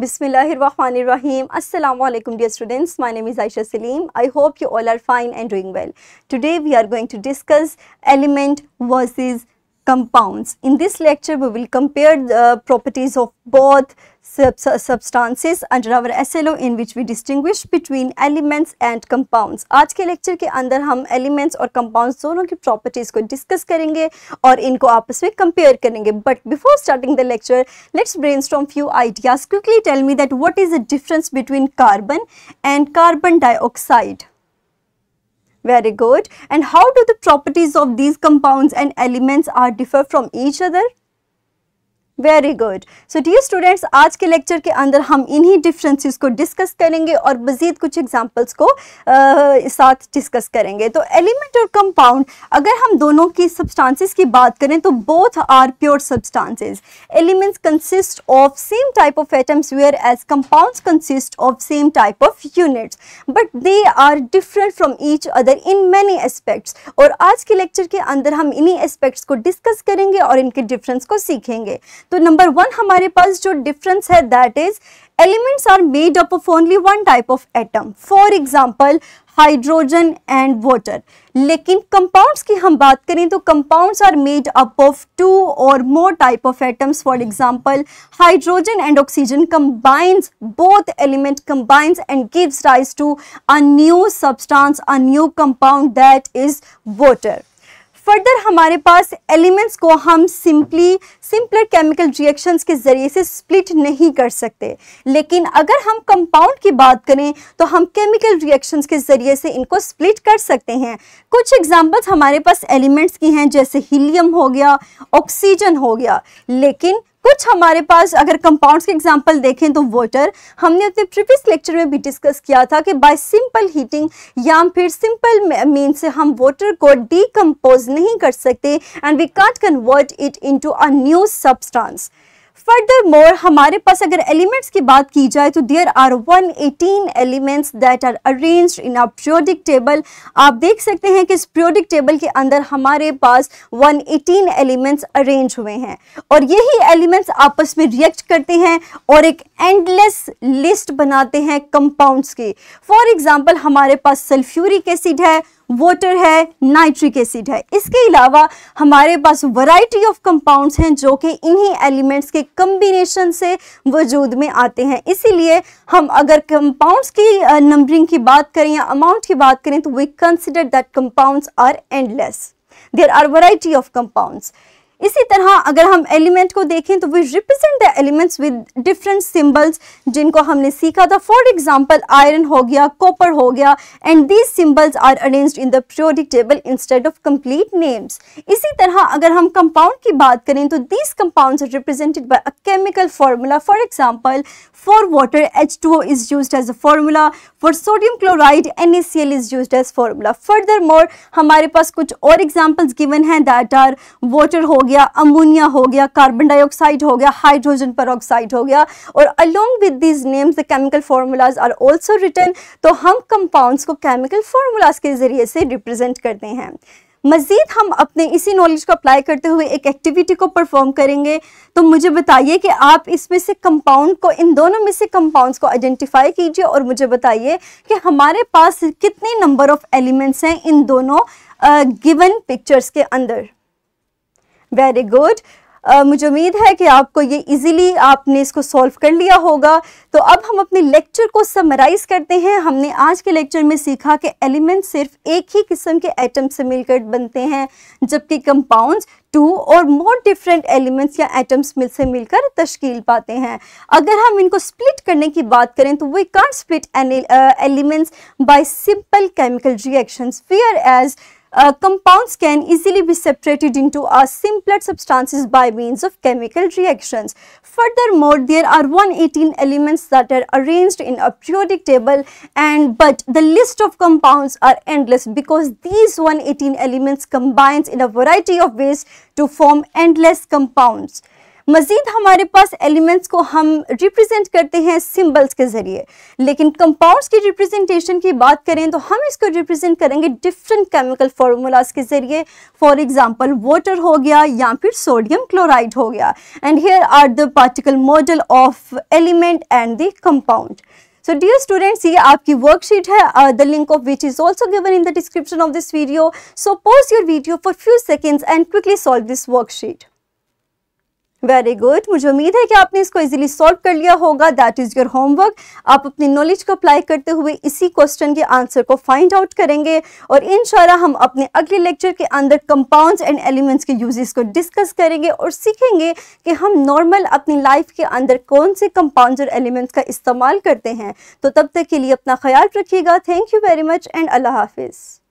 Bismillahirrahmanirrahim. Assalamu alaikum dear students. My name is Aisha Salim. I hope you all are fine and doing well. Today we are going to discuss element versus compounds. In this lecture, we will compare the properties of both sub substances under our SLO in which we distinguish between elements and compounds. आज के lecture के अंदर हम elements और compounds दोनों की properties को discuss करेंगे और इनको आपस में compare करेंगे. But before starting the lecture, let's brainstorm few ideas. Quickly tell me that what is the difference between carbon and carbon dioxide? Very good. And how do the properties of these compounds and elements are differ from each other? Very good so dear students आज के lecture के अंदर हम इन्हीं differences को discuss करेंगे और मज़ीद कुछ एग्जांपल्स को आ, साथ डिस्कस करेंगे तो एलिमेंट और कंपाउंड अगर हम दोनों की सब्सटेंसेस की बात करें तो both are pure substances elements consist of same type of atoms whereas compound consist of same type of units but they are different from each other in many aspects और आज के lecture के अंदर हम इन्हीं aspects को discuss करेंगे और इनके डिफरेंस को सीखेंगे तो नंबर वन हमारे पास जो डिफरेंस है that is elements are made up of only one type of atom for example hydrogen and water लेकिन कंपाउंड्स की हम बात करें तो compounds are made up of two और more type of atoms for example hydrogen and oxygen combines both element combines and gives rise to a new substance a new compound that is water further हमारे पास elements को हम simply simpler chemical reactions के ज़रिए से split नहीं कर सकते लेकिन अगर हम कंपाउंड की बात करें तो हम केमिकल रिएक्शंस के ज़रिए से इनको स्प्लिट कर सकते हैं कुछ एग्जांपल्स हमारे पास एलिमेंट्स की हैं जैसे हीलियम हो गया ऑक्सीजन हो गया लेकिन कुछ हमारे पास अगर कंपाउंड्स के एग्जांपल देखें तो वाटर हमने अपने प्रीवियस लेक्चर में भी डिस्कस किया था कि बाय सिंपल हीटिंग या फिर सिंपल मीन से हम वाटर को डिकम्पोज नहीं कर सकते and we can't convert it into a new substance further more हमारे पास अगर एलिमेंट्स की बात की जाए तो there are 118 elements that are arranged in a periodic table आप देख सकते हैं कि इस प्रियोडिक टेबल के अंदर हमारे पास 118 एलिमेंट्स अरेंज हुए हैं और यही एलिमेंट्स आपस में रिएक्ट करते हैं और एक एंडलेस लिस्ट बनाते हैं कंपाउंड्स की फॉर एग्जाम्पल हमारे पास सल्फ्यूरिक एसिड है वाटर है नाइट्रिक एसिड है इसके अलावा हमारे पास वैरायटी ऑफ कंपाउंड्स हैं जो कि इन्हीं एलिमेंट्स के कम्बिनेशन से वजूद में आते हैं इसीलिए हम अगर कंपाउंड्स की नंबरिंग की बात करें या अमाउंट की बात करें तो we consider that compounds are endless there are variety of compounds इसी तरह अगर हम एलिमेंट को देखें तो we represent the elements with different symbols जिनको हमने सीखा था फॉर एग्जाम्पल आयरन हो गया कॉपर हो गया and these symbols are arranged in the periodic table instead of complete names इसी तरह अगर हम कंपाउंड की बात करें तो these compound represented by a chemical formula for example for water H two O is use as a formula for sodium chloride N A C L is use as formula further more हमारे पास कुछ और examples given हैं that are water हो गया गया ammonia हो गया कार्बन डाइऑक्साइड हो गया हाइड्रोजन पर हो गया और along with these names the chemical formulas are also written तो हम कंपाउंड्स को केमिकल फार्मूलाज के ज़रिए से रिप्रेजेंट करते हैं मज़ीद हम अपने इसी नॉलेज को अप्लाई करते हुए एक एक्टिविटी को परफॉर्म करेंगे तो मुझे बताइए कि आप इसमें से कंपाउंड को इन दोनों में से कंपाउंड्स को आइडेंटिफाई कीजिए और मुझे बताइए कि हमारे पास कितने नंबर ऑफ़ एलिमेंट्स हैं इन दोनों गिवन uh, पिक्चर्स के अंदर वेरी गुड Uh, मुझे उम्मीद है कि आपको ये इजीली आपने इसको सॉल्व कर लिया होगा तो अब हम अपने लेक्चर को समराइज़ करते हैं हमने आज के लेक्चर में सीखा कि एलिमेंट सिर्फ एक ही किस्म के एटम से मिलकर बनते हैं जबकि कंपाउंड्स टू और मोर डिफरेंट एलिमेंट्स या एटम्स मिल से मिलकर तश्कील पाते हैं अगर हम इनको स्प्लिट करने की बात करें तो we can't split elements by simple chemical reactions whereas uh, compounds can easily be separated into a simpler substances by means of chemical reactions. Furthermore, there are 118 elements that are arranged in a periodic table and but the list of compounds are endless because these 118 elements combines in a variety of ways to form endless compounds. मज़ीद हमारे पास elements को हम represent करते हैं symbols के ज़रिए लेकिन कंपाउंड्स की रिप्रेजेंटेशन की बात करें तो हम इसको रिप्रेजेंट करेंगे डिफरेंट केमिकल फार्मूलाज के ज़रिए फॉर एग्ज़ाम्पल वाटर हो गया या फिर सोडियम क्लोराइड हो गया and here are the particle model of element and the compound so dear students ये आपकी वर्कशीट है the link of which is also given in the description of this video so pause your video for few seconds and quickly solve this worksheet very good मुझे उम्मीद है कि आपने इसको easily solve कर लिया होगा दैट इज़ योर होमवर्क आप अपनी नॉलेज को अप्लाई करते हुए इसी क्वेश्चन के आंसर को फाइंड आउट करेंगे और इन हम अपने अगले लेक्चर के अंदर कंपाउंड्स एंड एलिमेंट्स के यूजेस को डिस्कस करेंगे और सीखेंगे कि हम नॉर्मल अपनी लाइफ के अंदर कौन से कंपाउंड और एलिमेंट्स का इस्तेमाल करते हैं तो तब तक के लिए अपना ख्याल रखिएगा thank you very much and अल्लाह हाफिज़